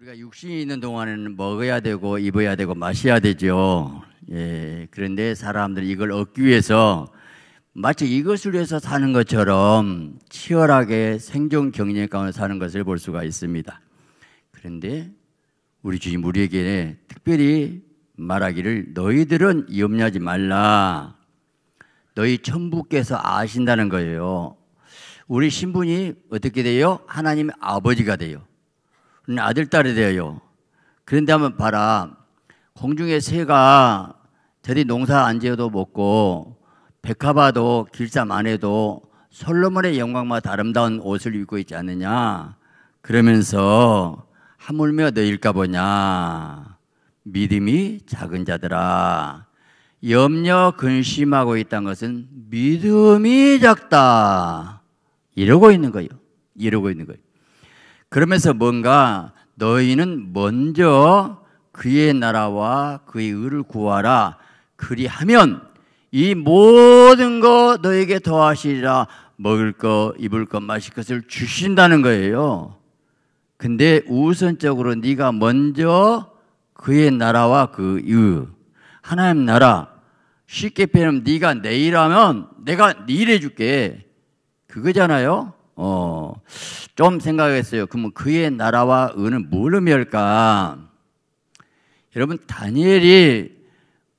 우리가 육신이 있는 동안에는 먹어야 되고 입어야 되고 마셔야 되죠. 예, 그런데 사람들이 이걸 얻기 위해서 마치 이것을 위해서 사는 것처럼 치열하게 생존 경쟁 가운데 사는 것을 볼 수가 있습니다. 그런데 우리 주님 우리에게 특별히 말하기를 너희들은 염려하지 말라. 너희 천부께서 아신다는 거예요. 우리 신분이 어떻게 돼요? 하나님의 아버지가 돼요. 아들 딸이 되어요. 그런데 한번 봐라. 공중의 새가 저리 농사 안 지어도 먹고 백합화도 길쌈 안 해도 솔로몬의 영광과 아름다운 옷을 입고 있지 않느냐. 그러면서 하물며 너일까 보냐. 믿음이 작은 자들아. 염려 근심하고 있다는 것은 믿음이 작다. 이러고 있는 거예요. 이러고 있는 거예요. 그러면서 뭔가 너희는 먼저 그의 나라와 그의 의를 구하라. 그리하면 이 모든 거 너에게 더하시리라. 먹을 거, 입을 것, 마실 것을 주신다는 거예요. 근데 우선적으로 네가 먼저 그의 나라와 그 의, 하나님 나라 쉽게 표현하면 네가 내일 하면 내가 내일 해줄게 그거잖아요. 어, 좀 생각했어요. 그러면 그의 나라와 은은 뭘 의미할까? 여러분, 다니엘이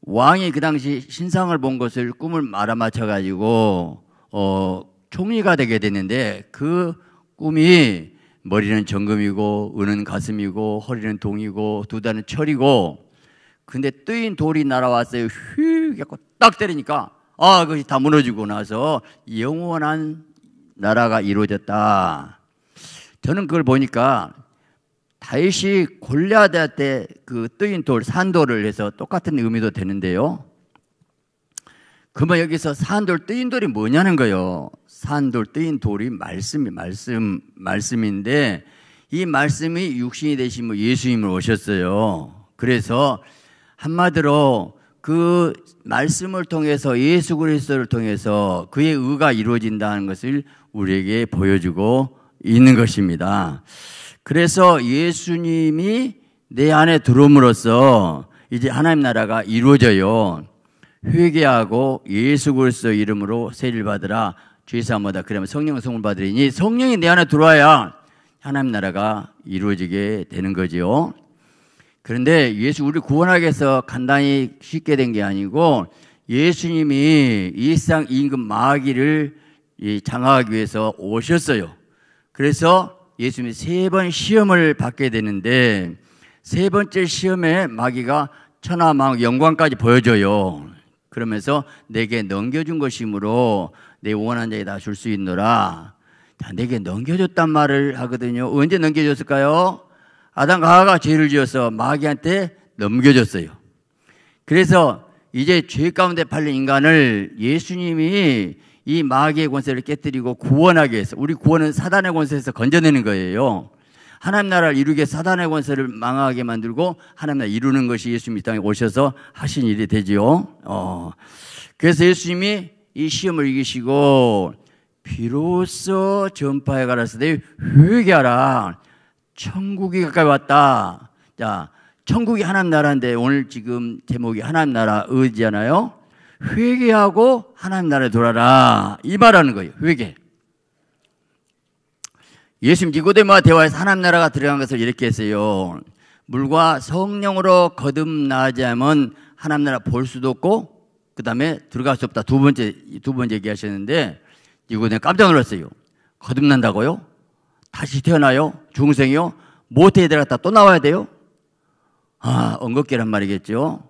왕이 그 당시 신상을 본 것을 꿈을 말아맞춰가지고 어, 총리가 되게 됐는데 그 꿈이 머리는 정금이고, 은은 가슴이고, 허리는 동이고, 두 다는 철이고, 근데 뜨인 돌이 날아왔어요. 휙! 하고 딱 때리니까, 아, 그것이 다 무너지고 나서 영원한 나라가 이루어졌다. 저는 그걸 보니까 다윗이 골리앗한테 그 뜨인 돌 산돌을 해서 똑같은 의미도 되는데요. 그러면 여기서 산돌 뜨인 돌이 뭐냐는 거예요. 산돌 뜨인 돌이 말씀이 말씀 말씀인데 이 말씀이 육신이 되신 예수님을 오셨어요. 그래서 한마디로 그 말씀을 통해서 예수 그리스도를 통해서 그의 의가 이루어진다는 것을 우리에게 보여주고 있는 것입니다. 그래서 예수님이 내 안에 들어옴으로써 이제 하나님 나라가 이루어져요. 회개하고 예수 그리스도 이름으로 세를 받으라 죄 사함보다 그러면 성령의 성을 받으리니 성령이 내 안에 들어와야 하나님 나라가 이루어지게 되는 거지 그런데 예수 우리 구원하기 위해서 간단히 쉽게 된 게 아니고 예수님이 일상 임금 마귀를 이 장악하기 위해서 오셨어요. 그래서 예수님이 세 번 시험을 받게 되는데 세 번째 시험에 마귀가 천하망 영광까지 보여줘요. 그러면서 내게 넘겨준 것이므로 내 원한 자에 다줄 수 있노라. 내게 넘겨줬단 말을 하거든요. 언제 넘겨줬을까요? 아담과 하가 죄를 지어서 마귀한테 넘겨줬어요. 그래서 이제 죄 가운데 팔린 인간을 예수님이 이 마귀의 권세를 깨뜨리고 구원하기 위해서 우리 구원은 사단의 권세에서 건져내는 거예요. 하나님 나라를 이루게 사단의 권세를 망하게 만들고 하나님 나라 이루는 것이 예수님 이 땅에 오셔서 하신 일이 되지요. 어. 그래서 예수님이 이 시험을 이기시고 비로소 전파에 가라사대 회개하라. 천국이 가까이 왔다. 자, 천국이 하나님 나라인데 오늘 지금 제목이 하나님 나라 의지잖아요. 회개하고 하나님 나라에 돌아라. 이 말하는 거예요. 회개. 예수님 니고데모와 대화에서 하나님 나라가 들어간 것을 이렇게 했어요. 물과 성령으로 거듭나자면 하나님 나라 볼 수도 없고 그 다음에 들어갈 수 없다. 두 번째 두 번째 얘기하셨는데 니고데모 깜짝 놀랐어요. 거듭난다고요? 다시 태어나요? 중생이요? 모태에 들어갔다 또 나와야 돼요? 아, 엉겁계란 말이겠죠.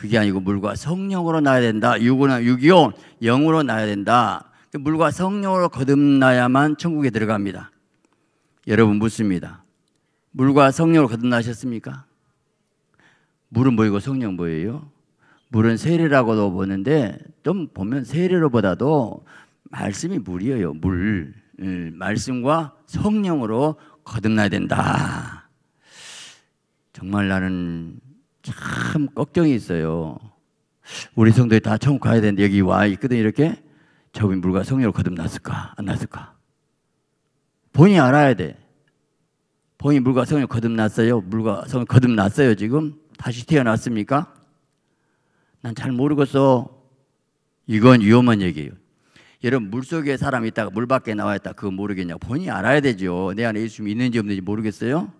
그게 아니고 물과 성령으로 나야 된다. 6은 육이요 영으로 나야 된다. 그 물과 성령으로 거듭나야만 천국에 들어갑니다. 여러분 묻습니다. 물과 성령으로 거듭나셨습니까? 물은 뭐이고 성령 뭐예요? 물은 세례라고도 보는데 좀 보면 세례로보다도 말씀이 물이에요. 물. 예, 말씀과 성령으로 거듭나야 된다. 정말 나는 참 걱정이 있어요. 우리 성도들다 천국 가야 되는데 여기 와 있거든 이렇게 저분이 과성령로 거듭났을까 안 났을까 본인 알아야 돼. 본인이 과 성령 거듭났어요. 물과 성 거듭났어요 지금 다시 태어났습니까? 난 잘 모르겠어. 이건 위험한 얘기예요. 여러분 물 속에 사람 있다가 물 밖에 나와 있다 그거 모르겠냐 본인 알아야 되죠. 내 안에 예수 믿는지 없는지 모르겠어요.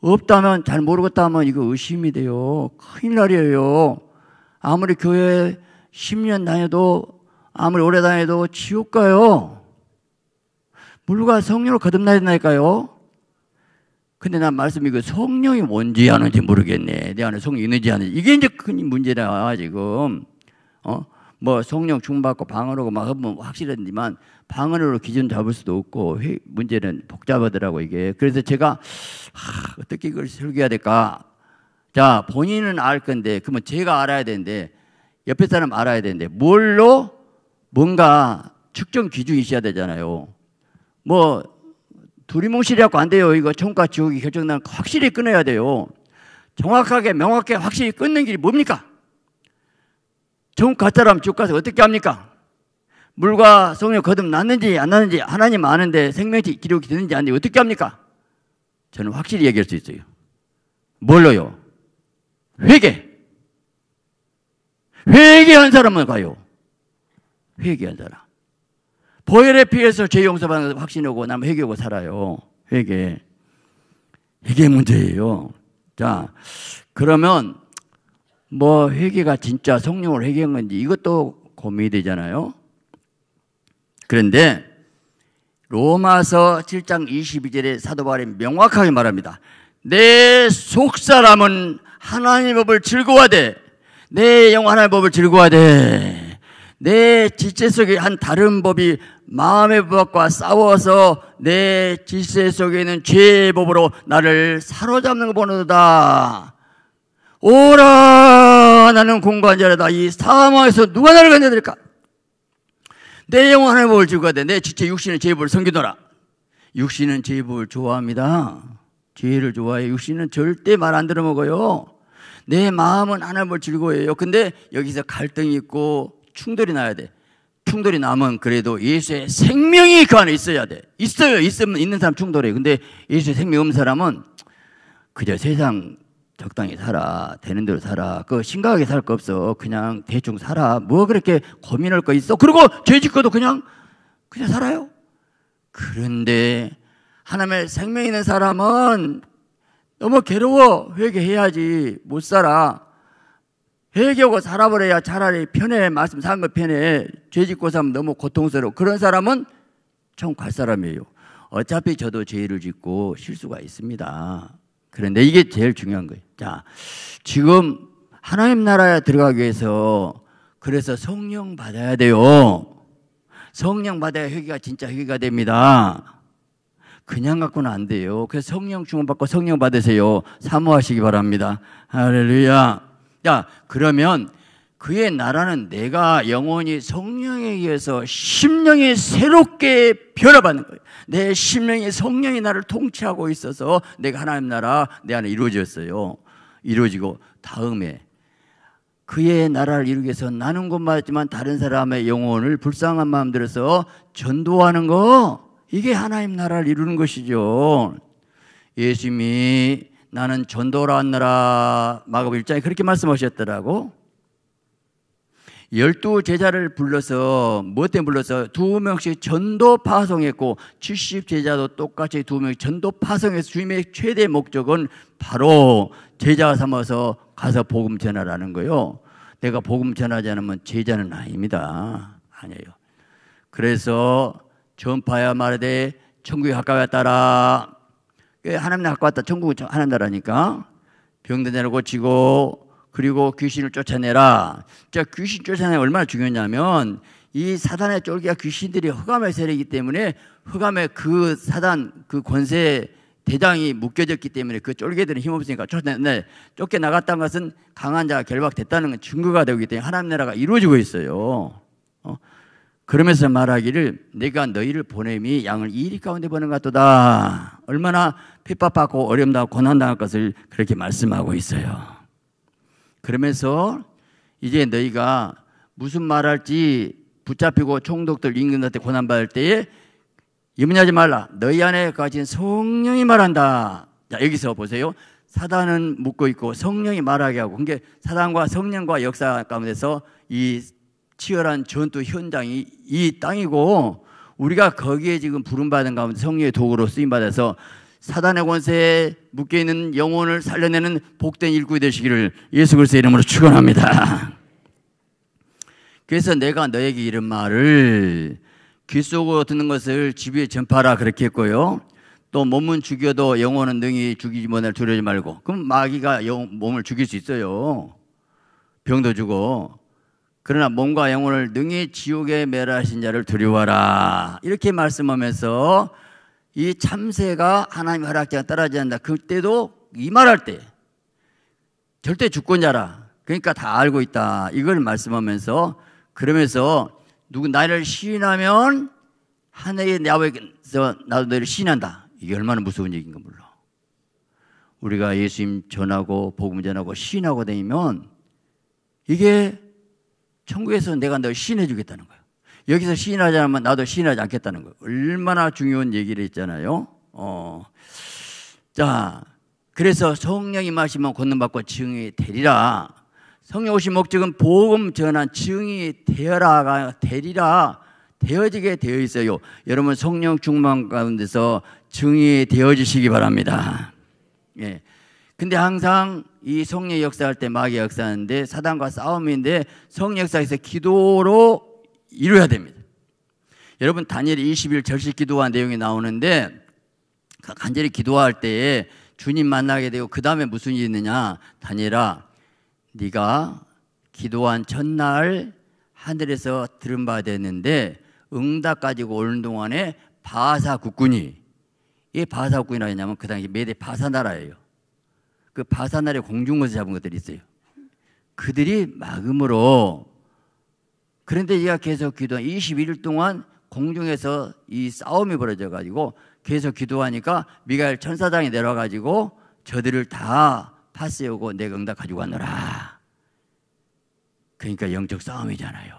없다면 잘 모르겠다면 하 이거 의심이 돼요. 큰일 날이에요. 아무리 교회 10년 다녀도 아무리 오래 다녀도 지옥 가요. 물과 성령으로 거듭나야 된다니까요. 근데 난 말씀 이거 그 성령이 뭔지 아는지 모르겠네. 내 안에 성령이 있는지 아는지. 이게 이제 큰 문제다, 지금. 어? 뭐 성령 충받고 방언으로 막 하면 확실했지만 방언으로 기준 잡을 수도 없고 문제는 복잡하더라고 이게. 그래서 제가 하, 어떻게 이걸 설교해야 될까? 자, 본인은 알 건데 그러면 제가 알아야 되는데 옆에 사람 알아야 되는데 뭘로 뭔가 측정 기준이 있어야 되잖아요. 뭐 두리뭉실이라고 안 돼요. 이거 총과 지옥이 결정난 확실히 끊어야 돼요. 정확하게 명확하게 확실히 끊는 길이 뭡니까? 좋은 가짜라면 쭉 가서 어떻게 합니까? 물과 성령 거듭났는지 안 났는지 하나님 아는데 생명이 기록이 되는지 안되는 어떻게 합니까? 저는 확실히 얘기할 수 있어요. 뭘로요? 회개. 회개한 사람은 가요. 회개한 사람. 보혈에 피해서 죄 용서받는 확신하고 남 회개하고 살아요. 회개. 이게 문제예요. 자, 그러면 뭐 회개가 진짜 성령을 회개한 건지 이것도 고민이 되잖아요. 그런데 로마서 7장 22절에 사도 바울이 명확하게 말합니다. 내 속사람은 하나님의 법을 즐거워하되 내 영혼 하나님의 법을 즐거워하되 내 지체 속에 한 다른 법이 마음의 법과 싸워서 내 지체 속에 있는 죄의 법으로 나를 사로잡는 거 보는도다. 오라 나는 공부한 자라다 이 사망에서 누가 나를 건져드릴까 내 영혼 하나의 법을 지고 가되 내 지체 육신의 죄의 을 섬기노라 육신은 죄의 을 좋아합니다 죄를 좋아해 육신은 절대 말 안 들어먹어요 내 마음은 하나의 법을 즐거워해요 근데 여기서 갈등이 있고 충돌이 나야 돼 충돌이 나면 그래도 예수의 생명이 그 안에 있어야 돼 있어요 있으면 있는 사람 충돌해 근데 예수의 생명 없는 사람은 그저 세상 적당히 살아 되는 대로 살아 그 심각하게 살 거 없어 그냥 대충 살아 뭐 그렇게 고민할 거 있어 그리고 죄짓고도 그냥 그냥 살아요 그런데 하나님의 생명 있는 사람은 너무 괴로워 회개해야지 못 살아 회개하고 살아버려야 차라리 편해 말씀 산 거 편해 죄짓고 살면 너무 고통스러워 그런 사람은 총 갈 사람이에요 어차피 저도 죄를 짓고 실수가 있습니다 그런데 이게 제일 중요한 거예요. 자, 지금 하나님 나라에 들어가기 위해서 그래서 성령 받아야 돼요. 성령 받아야 회개가 진짜 회개가 됩니다. 그냥 갖고는 안 돼요. 그래서 성령 주문받고 성령 받으세요. 사모하시기 바랍니다. 할렐루야. 자, 그러면 그의 나라는 내가 영원히 성령에 의해서 심령이 새롭게 변화받는 거예요. 내 심령이 성령이 나를 통치하고 있어서 내가 하나님 나라 내 안에 이루어졌어요. 이루어지고 다음에 그의 나라를 이루기 위해서 나는 것만 맞지만 다른 사람의 영혼을 불쌍한 마음 들여서 전도하는 거 이게 하나님 나라를 이루는 것이죠. 예수님이 나는 전도라 한나라 마가복 1장에 그렇게 말씀하셨더라고. 열두 제자를 불러서 뭐때 불러서 두 명씩 전도 파송했고 70 제자도 똑같이 두명이 전도 파송해서 주님의 최대 목적은 바로 제자 삼아서 가서 복음 전하라는 거요. 내가 복음 전하지 않으면 제자는 아닙니다. 아니에요. 그래서 전파야 말하되 천국에 가까이 왔다라. 하나님 나라가 왔다. 천국은 하나님 나라니까. 병든 자를 고치고 그리고 귀신을 쫓아내라. 자, 귀신 쫓아내는 얼마나 중요하냐면 이 사단의 쫄기가 귀신들이 흑암의 세력이기 때문에 흑암의 그 사단 그 권세 대장이 묶여졌기 때문에 그 쫄개들은 힘없으니까 쫓아내, 네, 쫓겨 나갔다는 것은 강한 자가 결박됐다는 건 증거가 되기 때문에 하나님 나라가 이루어지고 있어요. 어? 그러면서 말하기를 내가 너희를 보냄이 양을 이리 가운데 보는 것도다. 얼마나 핍박받고 어렵다 고난당할 것을 그렇게 말씀하고 있어요. 그러면서 이제 너희가 무슨 말할지 붙잡히고 총독들 임금한테 들 고난받을 때에 염려하지 말라. 너희 안에 가진 성령이 말한다. 자, 여기서 보세요. 사단은 묻고 있고 성령이 말하게 하고. 그게 그러니까 사단과 성령과 역사 가운데서 이 치열한 전투 현장이 이 땅이고 우리가 거기에 지금 부름받은 가운데 성령의 도구로 쓰임받아서 사단의 권세에 묶여 있는 영혼을 살려내는 복된 일꾼이 되시기를 예수 그리스도의 이름으로 축원합니다. 그래서 내가 너에게 이런 말을 귀속으로 듣는 것을 집에 전파라 그렇게 했고요. 또 몸은 죽여도 영혼은 능히 죽이지 못할 두려지 말고. 그럼 마귀가 영, 몸을 죽일 수 있어요. 병도 주고. 그러나 몸과 영혼을 능히 지옥에 매라하신 자를 두려워라. 이렇게 말씀하면서 이 참새가 하나님 의 허락자가 따라지 않는다. 그때도 이 말할 때 절대 주권자라. 그러니까 다 알고 있다. 이걸 말씀하면서 그러면서 누구 나를 시하면 하늘의 야외서 나도 너를 시한다 이게 얼마나 무서운 얘기인가 몰라. 우리가 예수님 전하고 복음 전하고 시하고 다니면 이게 천국에서 내가 널 시인해 주겠다는 거야. 여기서 시인하지 않으면 나도 시인하지 않겠다는 거. 얼마나 중요한 얘기를 했잖아요. 어. 자, 그래서 성령이 마시면 권능받고 증이 되리라. 성령 오신 목적은 복음 전한 증이 되어라가 되리라 되어지게 되어 있어요. 여러분 성령 충만 가운데서 증이 되어지시기 바랍니다. 예. 근데 항상 이 성령 역사할 때 마귀 역사하는데 사단과 싸움인데 성령 역사에서 기도로 이루어야 됩니다. 여러분 다니엘 20일 절실 기도와 내용이 나오는데 간절히 기도할 때에 주님 만나게 되고 그 다음에 무슨 일이 있느냐 다니엘아 네가 기도한 첫날 하늘에서 들은 바 됐는데 응답 가지고 오는 동안에 바사 국군이 이 바사 국군이라 했냐면 그 당시 메대 바사 나라예요. 그 바사 나라의 공중에서 잡은 것들이 있어요. 그들이 막음으로 그런데 이가 계속 기도한 21일 동안 공중에서 이 싸움이 벌어져 가지고 계속 기도하니까 미가엘 천사장이 내려와 가지고 저들을 다 파세우고 내 응답 가지고 왔노라. 그러니까 영적 싸움이잖아요.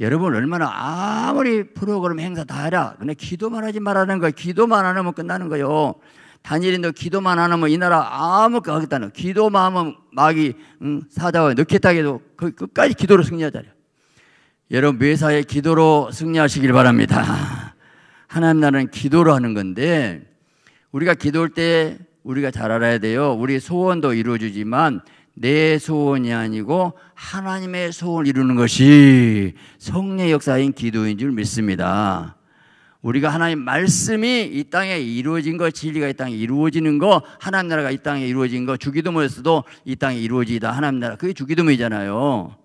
여러분 얼마나 아무리 프로그램 행사 다 해라. 근데 기도만 하지 말라는 거예요. 기도만 안 하면 끝나는 거예요. 단일이 너 기도만 안 하면 이 나라 아무것도 하겠다는 기도만 하면 막이 응, 사자와 넣겠다 해도 그 끝까지 기도로 승리하자요 여러분 매사에 그 기도로 승리하시길 바랍니다. 하나님 나라는 기도로 하는 건데 우리가 기도할 때 우리가 잘 알아야 돼요. 우리 소원도 이루어지지만 내 소원이 아니고 하나님의 소원을 이루는 것이 성례 역사인 기도인 줄 믿습니다. 우리가 하나님 말씀이 이 땅에 이루어진 것, 진리가 이 땅에 이루어지는 거, 하나님 나라가 이 땅에 이루어진 거, 주기도문에서도 이 땅에 이루어지다 하나님 나라 그게 주기도문이잖아요.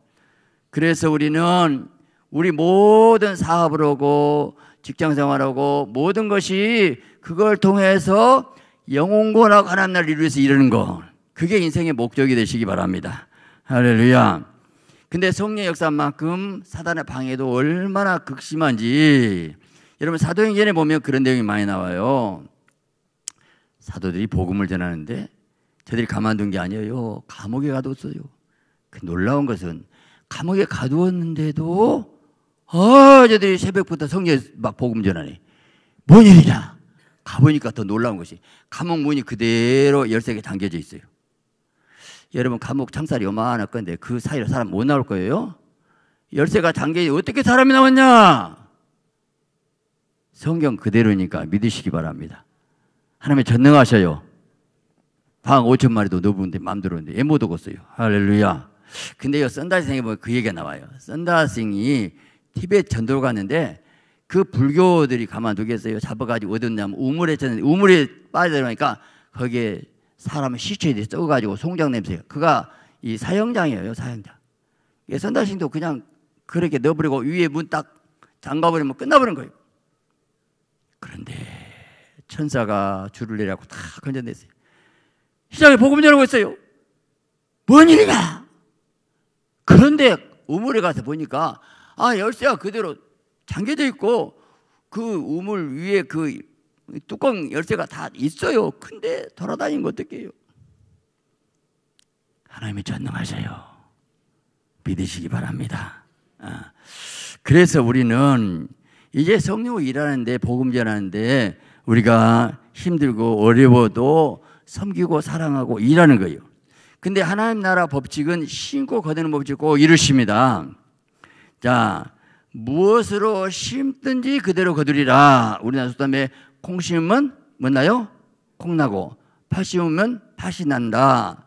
그래서 우리는 우리 모든 사업으로고 직장 생활하고 모든 것이 그걸 통해서 영혼권하고 하나님 나라를 위서 이루는 거 그게 인생의 목적이 되시기 바랍니다. 할렐루야. 근데 성령 역사만큼 사단의 방해도 얼마나 극심한지 여러분 사도행전에 보면 그런 내용이 많이 나와요. 사도들이 복음을 전하는데 저들이 가만둔 게 아니에요. 감옥에 가뒀어요. 그 놀라운 것은 감옥에 가두었는데도 어, 저들이 새벽부터 성경에 막 복음 전하니 뭔 일이냐? 가보니까 더 놀라운 것이 감옥 문이 그대로 열쇠에 잠겨져 있어요. 여러분 감옥 창살이 어마 요만할 건데 그 사이로 사람 못 나올 거예요. 열쇠가 잠겨져 어떻게 사람이 나왔냐? 성경 그대로니까 믿으시기 바랍니다. 하나님 전능하셔요. 방 5천 마리도 넓은데 마음대로인데 애못 오겠어요. 할렐루야. 근데 요썬다스생이뭐 그 얘기가 나와요. 썬다스생이 티벳 전도를 갔는데 그 불교들이 가만두겠어요. 잡아가지고 얻었냐면 우물에 쳤는데 우물에 빠져들어가니까 거기에 사람 시체들이 썩어가지고 송장 냄새예요. 그가 이 사형장이에요, 사형장. 썬다다신도 그냥 그렇게 넣어버리고 위에 문 딱 잠가버리면 끝나버린 거예요. 그런데 천사가 줄을 내라고 다 건져냈어요. 시장에 복음 전하고 있어요. 뭔 일이냐? 그런데 우물에 가서 보니까 아 열쇠가 그대로 잠겨져 있고 그 우물 위에 그 뚜껑 열쇠가 다 있어요. 근데 돌아다니는 거 어떡해요? 하나님이 전능하셔요. 믿으시기 바랍니다. 아, 그래서 우리는 이제 성령으로 일하는데 복음 전하는데 우리가 힘들고 어려워도 섬기고 사랑하고 일하는 거예요. 근데 하나님 나라 법칙은 심고 거두는 법칙이고 이르십니다 자, 무엇으로 심든지 그대로 거두리라. 우리나라 속담에 콩 심으면 뭐나요? 콩 나고 팥 심으면 팥이 난다.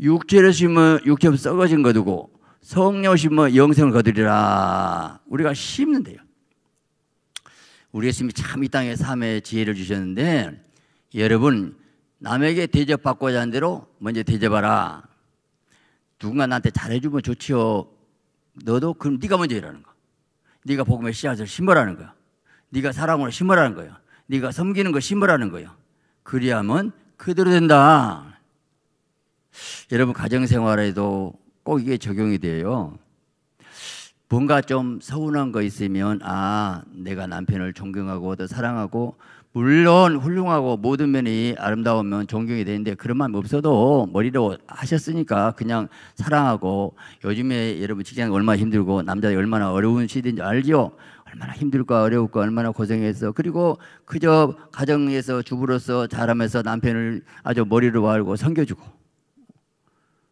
육체를 심으면 육체는 썩어진 거두고 성령 심으면 영생을 거두리라. 우리가 심는데요. 우리 예수님이 참 이 땅의 삶의 지혜를 주셨는데 여러분 남에게 대접받고자 하는 대로 먼저 대접하라. 누군가 나한테 잘해주면 좋지요. 너도 그럼 네가 먼저 일하는 거. 네가 복음의 씨앗을 심으라는 거야. 네가 사랑으로 심으라는 거야. 네가 섬기는 거 심으라는 거야. 그리하면 그대로 된다. 여러분 가정생활에도 꼭 이게 적용이 돼요. 뭔가 좀 서운한 거 있으면 아 내가 남편을 존경하고 더 사랑하고 물론 훌륭하고 모든 면이 아름다우면 존경이 되는데 그런 마음 없어도 머리로 하셨으니까 그냥 사랑하고 요즘에 여러분 직장 얼마나 힘들고 남자 얼마나 어려운 시대인지 알죠? 얼마나 힘들까 어려울까 얼마나 고생했어 그리고 그저 가정에서 주부로서 자라면서 남편을 아주 머리로 알고 섬겨주고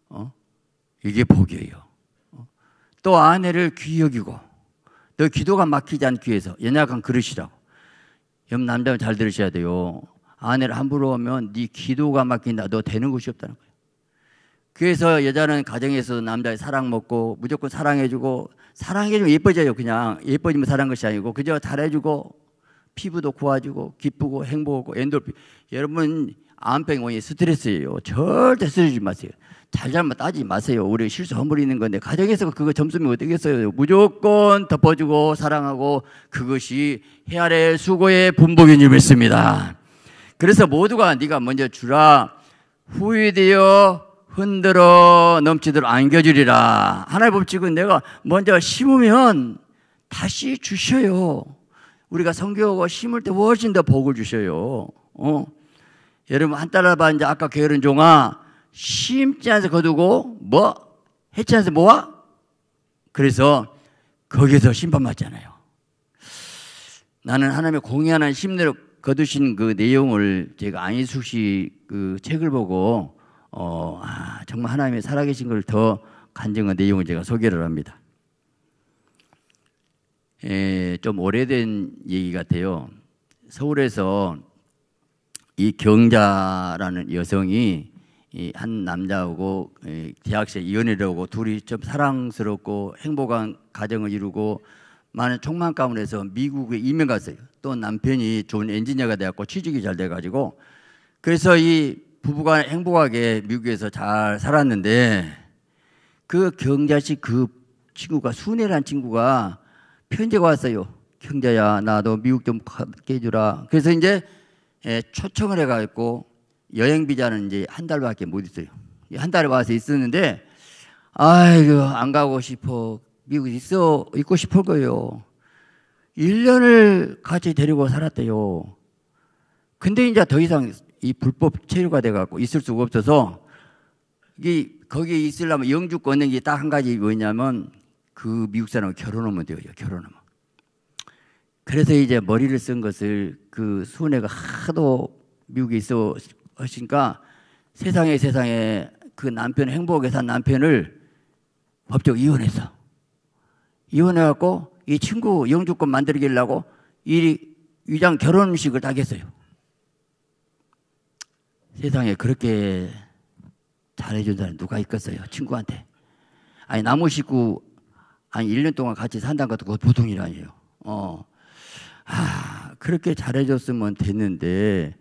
어? 이게 복이에요. 어? 또 아내를 귀 여기고 너 기도가 막히지 않기 위해서 연약한 그릇이라고 여러분 남자는 잘 들으셔야 돼요. 아내를 함부로 하면 네 기도가 막힌다. 너 되는 곳이 없다는 거예요. 그래서 여자는 가정에서 남자의 사랑 먹고 무조건 사랑해주고 사랑해주면 예뻐져요. 그냥 예뻐지면 사랑 것이 아니고 그저 잘해주고 피부도 고와주고 기쁘고 행복하고 엔돌핀. 여러분 암병 원인 스트레스예요. 절대 쓰지 마세요. 잘잘못 따지지 마세요. 우리 실수 허물이는 건데 가정에서 그거 점수면 어떻겠어요? 무조건 덮어주고 사랑하고 그것이 해아래 수고의 분복인 줄 믿습니다. 그래서 모두가 네가 먼저 주라 후이되어 흔들어 넘치도록 안겨주리라. 하나의 법칙은 내가 먼저 심으면 다시 주셔요. 우리가 성교하고 심을 때 훨씬 더 복을 주셔요. 어? 여러분 한따아봐 이제 아까 게으른 종아 심지 않아서 거두고 뭐 해치 않아서 뭐아 그래서 거기서 심판받잖아요. 나는 하나님의 공연한심리로 거두신 그 내용을 제가 안희숙 씨그 책을 보고 어, 아, 정말 하나님의 살아계신 걸 더 간증한 내용을 제가 소개를 합니다. 에, 예, 좀 오래된 얘기 같아요. 서울에서 이 경자라는 여성이 이한 남자하고 대학생 이연애라고 둘이 좀 사랑스럽고 행복한 가정을 이루고 많은 총망감을 해서 미국에 이민 갔어요. 또 남편이 좋은 엔지니어가 되었고 취직이 잘 돼가지고 그래서 이 부부가 행복하게 미국에서 잘 살았는데 그경자식그 친구가 순애란 친구가 편지가 왔어요. 경자야 나도 미국 좀 가게 해주라. 그래서 이제 예, 초청을 해가지고 여행 비자는 이제 한 달밖에 못 있어요. 한 달에 와서 있었는데 아이고 안 가고 싶어 미국 에 있어 있고 싶을 거예요. 1년을 같이 데리고 살았대요. 근데 이제 더 이상 이 불법 체류가 돼 갖고 있을 수가 없어서 이게 거기에 있으려면 영주권 있는 게 딱 한 가지 뭐냐면 그 미국 사람 결혼하면 돼요. 결혼하면. 그래서 이제 머리를 쓴 것을 그 수은혜가 하도 미국에 있어 것시니까 세상에 세상에 그 남편 행복에 산 남편을 법적 이혼해서 이혼해갖고 이 친구 영주권 만들기려고 이 위장 결혼식을 당했어요. 세상에 그렇게 잘해준 사람 누가 있겠어요? 친구한테. 아니, 나무 식구, 아니, 1년 동안 같이 산다는 것도 그 보통 이라니요 어. 아, 그렇게 잘해줬으면 됐는데,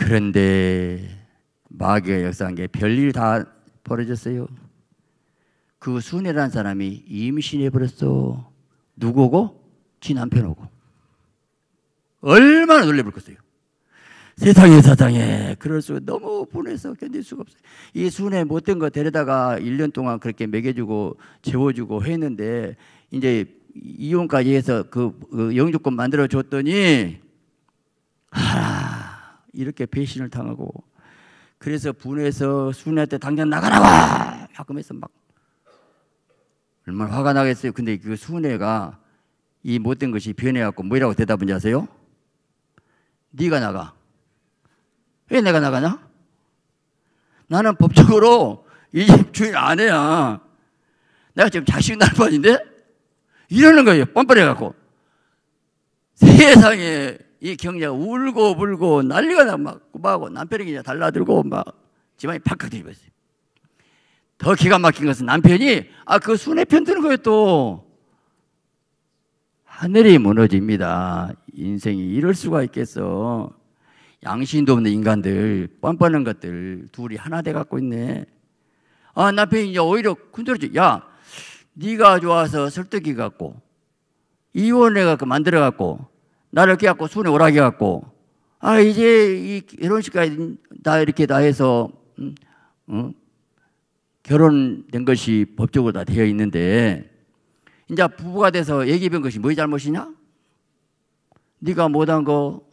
그런데 마귀가 역사한 게 별일 다 벌어졌어요. 그 순애라는 사람이 임신해버렸어. 누구고? 지 남편하고. 얼마나 놀래버렸어요 세상에 세상에 그럴 수 너무 분해서 견딜 수가 없어요. 이 순회 못된 거 데려다가 1년 동안 그렇게 먹여주고 재워주고 했는데 이제 이혼까지 해서 그, 그 영주권 만들어 줬더니 하 이렇게 배신을 당하고 그래서 분해서 순애한테 당장 나가라고 약금해서 막 얼마나 화가 나겠어요. 근데 그 순애가 이 못된 것이 변해갖고 뭐라고 대답한지 아세요? 네가 나가. 왜 내가 나가냐? 나는 법적으로 이 집 주인 아내야. 내가 지금 자식 날판인데 이러는 거예요. 뻔뻔해갖고. 세상에 이 경제가 울고 불고 난리가 나고 막 남편이 그냥 달라들고 막 집안이 팍팍 뒤집어졌어요. 더 기가 막힌 것은 남편이 아 그 순회 편드는 거예요 또 하늘이 무너집니다. 인생이 이럴 수가 있겠어. 양심도 없는 인간들 뻔뻔한 것들 둘이 하나 돼 갖고 있네. 아 남편이 이제 오히려 군더러지 야 네가 좋아서 설득이 갖고 이혼해 갖고 만들어 갖고 나를 깨갖고 손에 오락해 갖고 아 이제 이 결혼식까지 다 이렇게 다 해서 음, 음, 결혼된 것이 법적으로 다 되어 있는데 이제 부부가 돼서 얘기 해본 것이 뭐의 잘못이냐? 네가 못한 거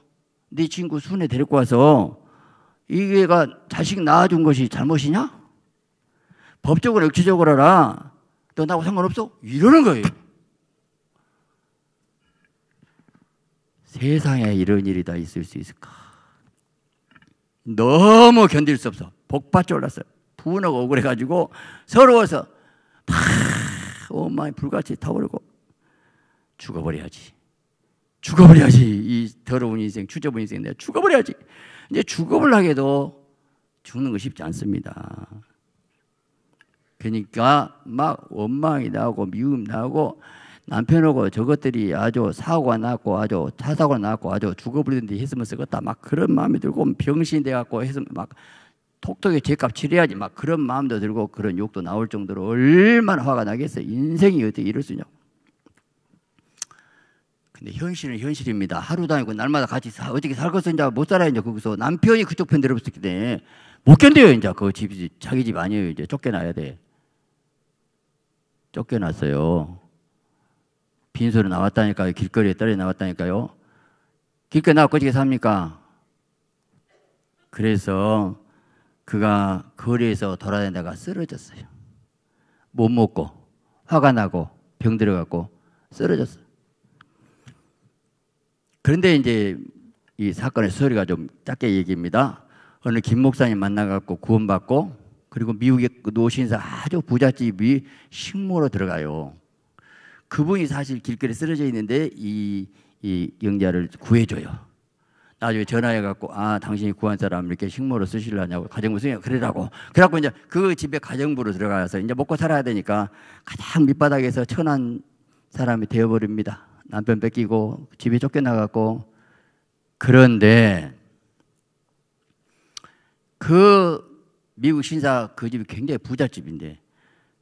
네 친구 순에 데리고 와서 이게가 자식 낳아준 것이 잘못이냐? 법적으로 역치적으로라 너 나하고 상관없어? 이러는 거예요. 세상에 이런 일이 다 있을 수 있을까? 너무 견딜 수 없어. 복받쳐 올랐어 분하고 억울해가지고 서러워서 막 엄마의 불같이 타오르고 죽어버려야지. 죽어버려야지. 이 더러운 인생, 추접은 인생 내가 죽어버려야지. 이제 죽어보려 해도 죽는 거 쉽지 않습니다. 그러니까 막 원망이 나고 미움 나고 남편하고 저것들이 아주 사고가 났고 아주 차사고가 났고 아주 죽어버리는데 했으면 쓰겠다 막 그런 마음이 들고 병신이 돼갖고 했으면 막 톡톡이 죄값 치려야지막 그런 마음도 들고 그런 욕도 나올 정도로 얼마나 화가 나겠어 인생이 어떻게 이럴 수 있냐고 근데 현실은 현실입니다 하루 다니고 날마다 같이 사, 어떻게 살 것은 이제 못 살아요 이제 거기서 남편이 그쪽 편 들어붙었기 때문에 못 견뎌요 이제 그집이 자기 집 아니에요 이제 쫓겨나야 돼 쫓겨났어요 빈소로 나왔다니까요. 길거리에 떨어 져 나왔다니까요. 길거리 나와 어떻게 삽니까? 그래서 그가 거리에서 돌아다니다가 쓰러졌어요. 못 먹고 화가 나고 병들어 갖고 쓰러졌어요. 그런데 이제 이 사건의 스리가좀 짧게 얘기입니다. 어느 김 목사님 만나갖고 구원받고 그리고 미국의 노신사 아주 부잣집이 식모로 들어가요. 그분이 사실 길거리 에 쓰러져 있는데 이, 이 영자를 구해줘요. 나중에 전화해갖고 아 당신이 구한 사람 이렇게 식모로 쓰실려냐고 가정부 쓰냐 그러라고 그래갖고 이제 그 집에 가정부로 들어가서 이제 먹고 살아야 되니까 가장 밑바닥에서 천한 사람이 되어버립니다 남편 뺏기고 집에 쫓겨나갖고 그런데 그 미국 신사 그 집이 굉장히 부잣집인데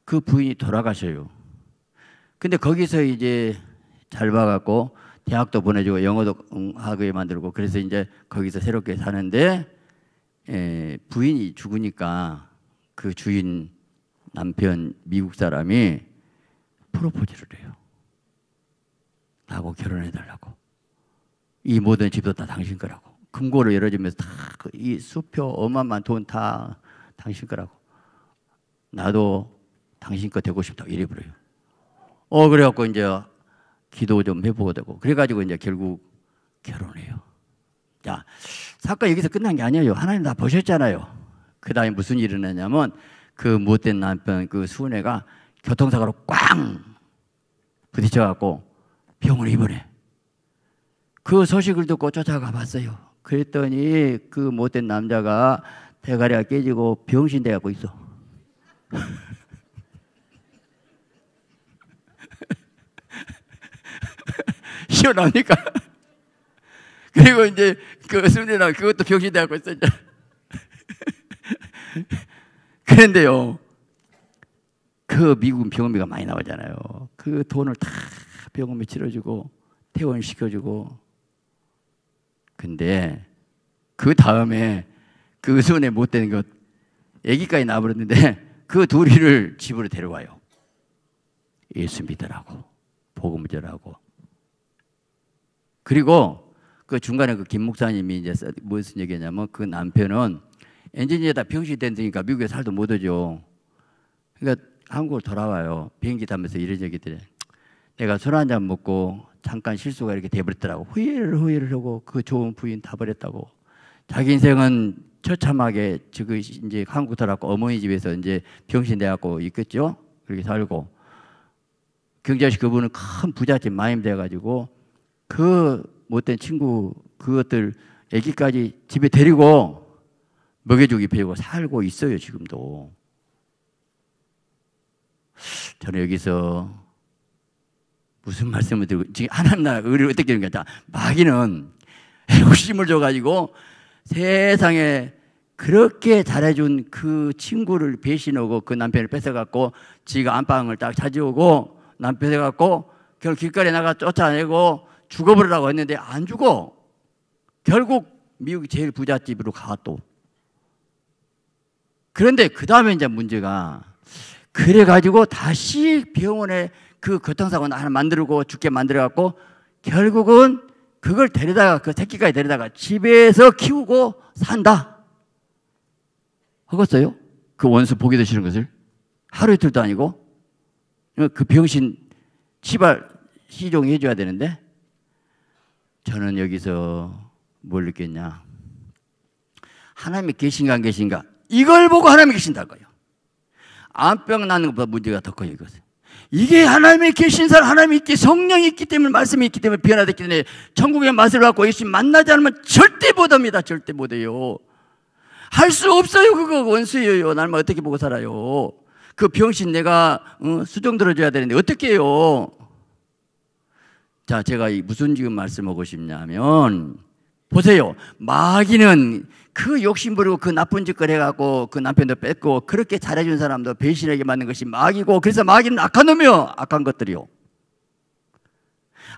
그 부인이 돌아가셔요 근데 거기서 이제 잘 봐갖고 대학도 보내주고 영어도 하게 만들고 그래서 이제 거기서 새롭게 사는데 에, 예, 부인이 죽으니까 그 주인 남편 미국 사람이 프로포즈를 해요. 나하고 결혼해달라고. 이 모든 집도 다 당신 거라고. 금고를 열어주면서 다이 그 수표 어마만 돈 다 당신 거라고. 나도 당신 거 되고 싶다 고 이래 부려요. 어, 그래갖고 이제 기도 좀 해보고 되고. 그래가지고 이제 결국 결혼해요. 자, 사건 여기서 끝난 게 아니에요. 하나님 다 보셨잖아요. 그 다음에 무슨 일이 일냐면그 못된 남편 그 수은애가 교통사고로 꽝 부딪혀갖고 병원 입원해. 그 소식을 듣고 쫓아가 봤어요. 그랬더니 그 못된 남자가 대가리가 깨지고 병신돼 갖고 있어. 튀어나니까 그리고 이제 그 순대나 그것도 병신돼갖고 있었죠 그런데요, 그 미국 은 병원비가 많이 나오잖아요. 그 돈을 다 병원비 치러주고 퇴원시켜주고. 근데 그 다음에 그 손에 못 되는 것, 애기까지 나버렸는데 그 둘이를 집으로 데려와요. 예수 믿으라고, 복음을 전하고. 그리고 그 중간에 그 김 목사님이 이제 무슨 얘기냐면 그 남편은 엔지니어다 병실된다니까 미국에 살도 못 오죠. 그러니까 한국으로 돌아와요. 비행기 타면서 이런 얘기들. 에 내가 술 한잔 먹고 잠깐 실수가 이렇게 돼버렸더라고. 후회를 후회를 하고 그 좋은 부인 다 버렸다고. 자기 인생은 처참하게 지금 이제 한국 돌아왔고 어머니 집에서 이제 병신 돼갖고 있겠죠. 그렇게 살고. 경자씨 그분은 큰 부잣집 마임 돼가지고 그 못된 친구 그것들 애기까지 집에 데리고 먹여주기 배우고 살고 있어요 지금도. 저는 여기서 무슨 말씀을 드리고 지금 하나나 의를 어떻게 되는 거다. 마귀는 욕심을 줘가지고 세상에 그렇게 잘해준 그 친구를 배신하고 그 남편을 뺏어갖고 지가 안방을 딱 찾아오고 남편을 갖고 결국 길거리에 나가 쫓아내고 죽어버리라고 했는데 안 죽어. 결국 미국이 제일 부잣집으로 가 또. 그런데 그 다음에 이제 문제가 그래가지고 다시 병원에 그 교통사고 하나 만들고 죽게 만들어갖고 결국은 그걸 데려다가 그 새끼까지 데려다가 집에서 키우고 산다. 하겠어요? 그 원수 보게 되시는 것을 하루 이틀도 아니고 그 병신 치발 시종해줘야 되는데 저는 여기서 뭘 느꼈냐? 하나님이 계신가 안 계신가? 이걸 보고 하나님이 계신다고요. 암병 나는 것보다 문제가 더 커요, 이것은. 이게 하나님의 계신 사람, 하나님이 있기, 성령이 있기 때문에, 말씀이 있기 때문에 변화됐기 때문에, 천국의 맛을 갖고 예수 만나지 않으면 절대 못합니다. 절대 못해요. 할 수 없어요. 그거 원수예요. 나는 뭐 어떻게 보고 살아요. 그 병신 내가 어, 수정 들어줘야 되는데 어떻게 해요? 자, 제가 무슨 지금 말씀하고 싶냐면, 보세요. 마귀는 그 욕심 부리고 그 나쁜 짓을 해갖고 그 남편도 뺏고 그렇게 잘해준 사람도 배신하게 만든 것이 마귀고 그래서 마귀는 악한 놈이요. 악한 것들이요.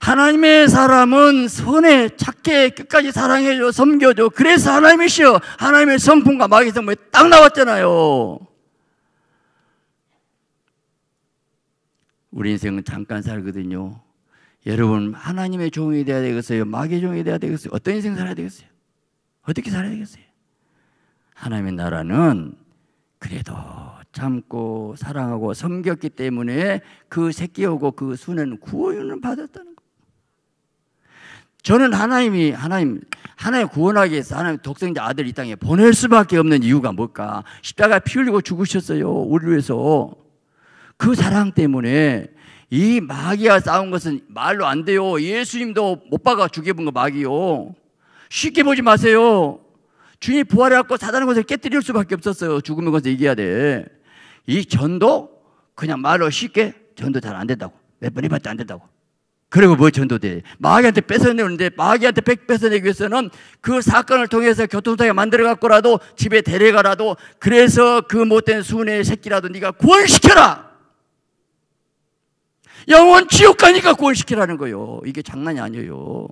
하나님의 사람은 선에 착해 끝까지 사랑해줘, 섬겨줘. 그래서 하나님이시여. 하나님의 성품과 마귀의 성품이 딱 나왔잖아요. 우리 인생은 잠깐 살거든요. 여러분 하나님의 종이 되어야 되겠어요? 마귀 종이 되어야 되겠어요? 어떤 인생 살아야 되겠어요? 어떻게 살아야 되겠어요? 하나님의 나라는 그래도 참고 사랑하고 섬겼기 때문에 그 새끼하고 그 수는 구원을 받았다는 거. 예요 저는 하나님이 하나님 하나님 구원하기 위해서 하나님 독생자 아들 이 땅에 보낼 수밖에 없는 이유가 뭘까? 십자가 피 흘리고 죽으셨어요. 우리를 위해서. 그 사랑 때문에 이 마귀와 싸운 것은 말로 안 돼요. 예수님도 못 박아 죽여본 거 마귀요. 쉽게 보지 마세요. 주님 부활해갖고 사단의 것을 깨뜨릴 수밖에 없었어요. 죽음의 것을 이겨야 돼. 이 전도 그냥 말로 쉽게 전도 잘 안 된다고. 몇번 해봤자 안 된다고. 그리고 뭐 전도돼? 마귀한테 뺏어내는데 마귀한테 뺏어내기 위해서는 그 사건을 통해서 교통사에 만들어갖고라도 집에 데려가라도 그래서 그 못된 순의 새끼라도 네가 구원시켜라! 영원 지옥 가니까 구원시키라는 거예요. 이게 장난이 아니에요.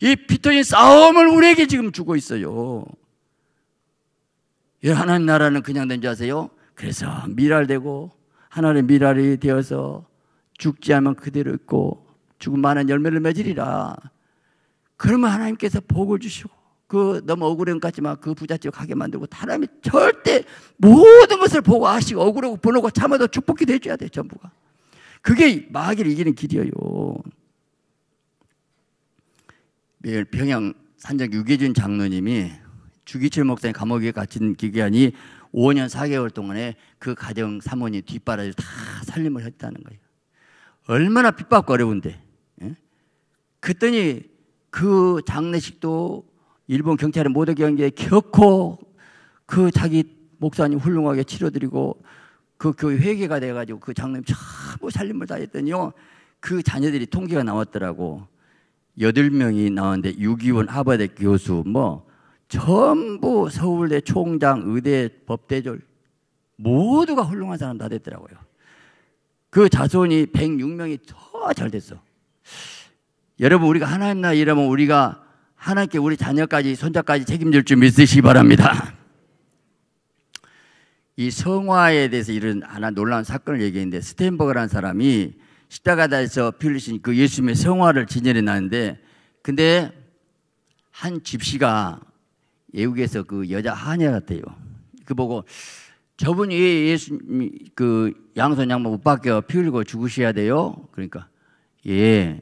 이 피터의 싸움을 우리에게 지금 주고 있어요. 이 하나님 나라는 그냥 된지 아세요? 그래서 미랄되고 하나님 미랄이 되어서 죽지 않으면 그대로 있고 죽은 많은 열매를 맺으리라. 그러면 하나님께서 복을 주시고 그 너무 억울한 것 같지만 그 부잣집 가게 만들고 하나이 절대 모든 것을 보고 아시고 억울하고 분하고 참아도 축복이 돼줘야 돼 전부가. 그게 마귀를 이기는 길이에요. 매일 평양 산적 유기준 장로님이 주기철 목사님 감옥에 갇힌 기간이 5년 4개월 동안에 그 가정 사모님 뒷바라지를 다 살림을 했다는 거예요. 얼마나 핍박과 어려운데. 예? 그랬더니 그 장례식도 일본 경찰이 못 오게 한게 결코 그 자기 목사님 훌륭하게 치료드리고 그 교회 회계가 돼가지고 그 장로님 전부 살림을 다 했더니요. 그 자녀들이 통계가 나왔더라고. 여덟 명이 나왔는데 유기원 하버드 교수 뭐 전부 서울대 총장 의대 법대졸 모두가 훌륭한 사람 다 됐더라고요. 그 자손이 106명이 더 잘 됐어. 여러분 우리가 하나님 나 이러면 우리가 하나님께 우리 자녀까지 손자까지 책임질 줄 믿으시기 바랍니다. 이 성화에 대해서 이런 하나 놀라운 사건을 얘기했는데 스탠버그라는 사람이 십자가다에서 피 흘리신 그 예수님의 성화를 진열해 놨는데 근데 한 집시가 외국에서 그 여자 한여 같아요. 그 보고 저분이 예수님 그 양손 양목못 박혀 피 흘리고 죽으셔야 돼요. 그러니까 예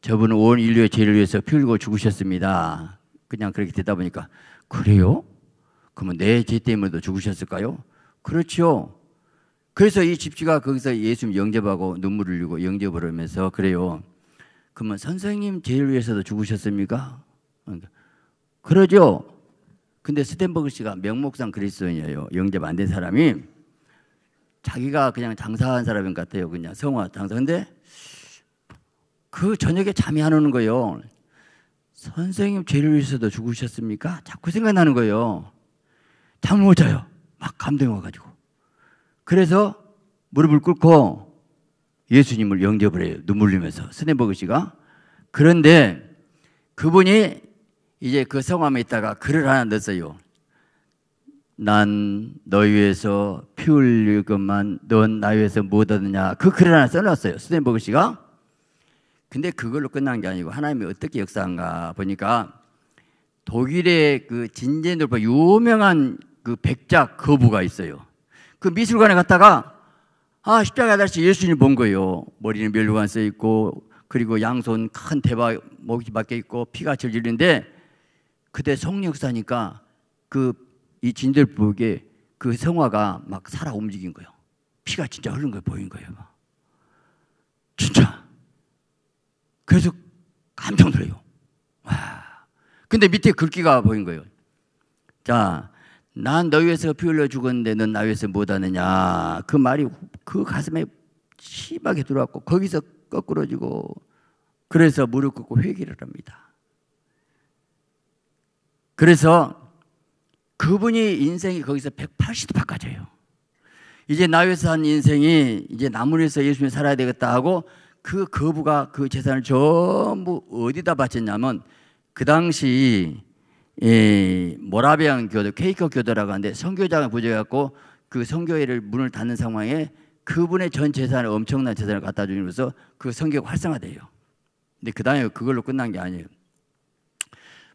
저분은 온 인류의 죄를 위해서 피 흘리고 죽으셨습니다. 그냥 그렇게 되다 보니까 그래요? 그러면 내 죄 때문에도 죽으셨을까요? 그렇지 그래서 이 집주가 거기서 예수님 영접하고 눈물을 흘리고 영접을 하면서 그래요. 그러면 선생님 제일 위해서도 죽으셨습니까? 그러니까 그러죠. 근데 스탠버그 씨가 명목상 그리스도인이에요. 영접 안 된 사람이 자기가 그냥 장사한 사람 같아요. 그냥 성화 장사. 근데 그 저녁에 잠이 안 오는 거예요. 선생님 죄를 위해서도 죽으셨습니까? 자꾸 생각나는 거예요. 잠 못 자요. 막 감동이 와가지고. 그래서 무릎을 꿇고 예수님을 영접을 해요. 눈물 흘리면서. 스네버그 씨가. 그런데 그분이 이제 그 성함에 있다가 글을 하나 넣었어요. 난 너희에서 피 흘릴 것만 넌 나위해서못 얻느냐. 그 글을 하나 써놨어요. 스탠버그 씨가. 근데 그걸로 끝난 게 아니고 하나님이 어떻게 역사한가 보니까 독일의 그 진젠돌파 유명한 그 백작 거부가 있어요. 그 미술관에 갔다가 아 십자가 아저 예수님 본 거예요. 머리는 멸류관 써 있고 그리고 양손 큰 대박 목이 밖에 있고 피가 절리는데 그때 성력사니까 그 이 진절부에 그 성화가 막 살아 움직인 거예요. 피가 진짜 흐른 걸 보인 거예요. 진짜. 그래서 깜짝 놀래요. 와. 근데 밑에 글귀가 보인 거예요. 자, 난너 위해서 피 흘려 죽었는데 넌 나 위해서 못하느냐. 그 말이 그 가슴에 심하게 들어왔고 거기서 거꾸러지고 그래서 무릎 꿇고 회개를 합니다. 그래서 그분이 인생이 거기서 180도 바꿔져요. 이제 나 위해서 한 인생이 이제 남을 위해서 예수님 살아야 되겠다 하고 그 거부가 그 재산을 전부 어디다 바쳤냐면 그 당시 이 모라비안 교도 케이커 교도라고 하는데 선교장을 부재갖고 그 선교회를 문을 닫는 상황에 그분의 전 재산을 엄청난 재산을 갖다 주면서 그성교가 활성화돼요. 근데 그 다음에 그걸로 끝난 게 아니에요.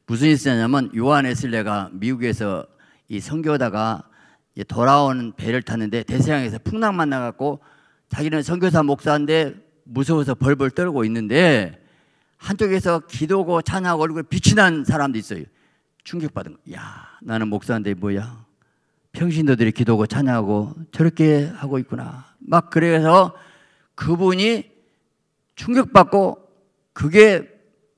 무슨 일이었냐면 요한 에슬레가 미국에서 이 선교다가 돌아오는 배를 탔는데 대서양에서 풍랑 만나갖고 자기는 선교사 목사인데 무서워서 벌벌 떨고 있는데 한쪽에서 기도고 찬양 얼굴 빛이 난 사람도 있어요. 충격받은 거야. 야, 나는 목사인데 뭐야? 평신도들이 기도하고 찬양하고 저렇게 하고 있구나. 막 그래서 그분이 충격받고 그게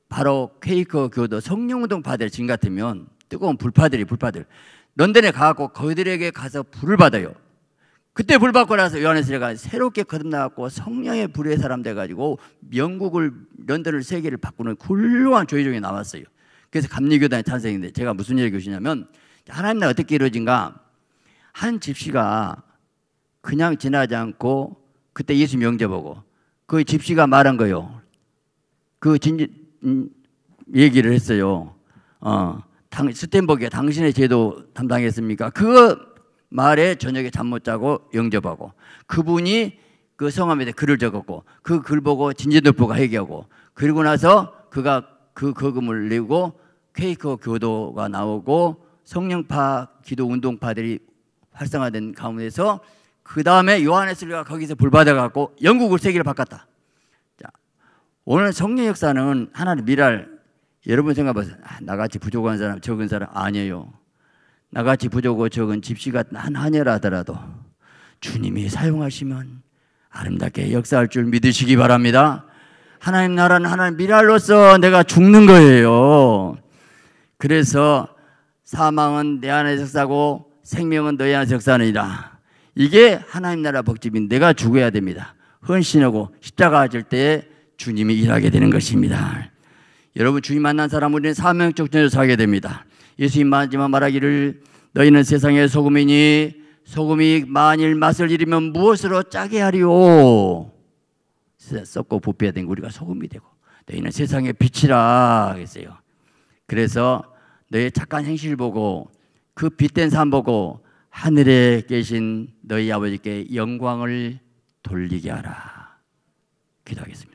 바로 케이크 교도 성령운동 파들 지금 같으면 뜨거운 불파들이 불파들 런던에 가갖고 들에게 가서 불을 받아요. 그때 불 받고 나서 요한에스가 새롭게 거듭나갖고 성령의 불의 사람 돼가지고 영국을 런던을 세계를 바꾸는 훌륭한 조이종이 나왔어요. 그래서 감리교단의 찬생인데 제가 무슨 얘기 주시냐면 하나님 나 어떻게 이루어진가? 한 집시가 그냥 지나지 않고 그때 예수 영접하고 그 집시가 말한 거요. 그 진, 음, 얘기를 했어요. 어, 당, 스탠버그 당신의 제도 담당했습니까? 그 말에 저녁에 잠 못 자고 영접하고 그분이 그 성함에 대해 글을 적었고 그 글 보고 진진도포가 회개하고 그리고 나서 그가 그 거금을 내고 퀘이커 교도가 나오고 성령파 기도 운동파들이 활성화된 가운데서 그 다음에 요한의슬리가 거기서 불받아 갖고 영국을 세계를 바꿨다. 자, 오늘 성령 역사는 하나님 미랄 여러분 생각보세요 아, 나같이 부족한 사람, 적은 사람 아니에요. 나같이 부족하고 적은 집시 같은 한하라더라도 주님이 사용하시면 아름답게 역사할 줄 믿으시기 바랍니다. 하나님 나라는 하나님 미랄로서 내가 죽는 거예요. 그래서 사망은 내 안에 적사고 생명은 너희 안에 적사느니라. 이게 하나님 나라 복집인 내가 죽어야 됩니다. 헌신하고 십자가 질 때에 주님이 일하게 되는 것입니다. 여러분 주님 만난 사람 우리는 사명적 전을 사게 됩니다. 예수님 마지막 말하기를 너희는 세상의 소금이니 소금이 만일 맛을 잃으면 무엇으로 짜게 하리오? 썩고 부패된 우리가 소금이 되고 너희는 세상의 빛이라 했어요. 그래서 너의 착한 행실 보고 그 빛된 삶 보고 하늘에 계신 너희 아버지께 영광을 돌리게 하라. 기도하겠습니다.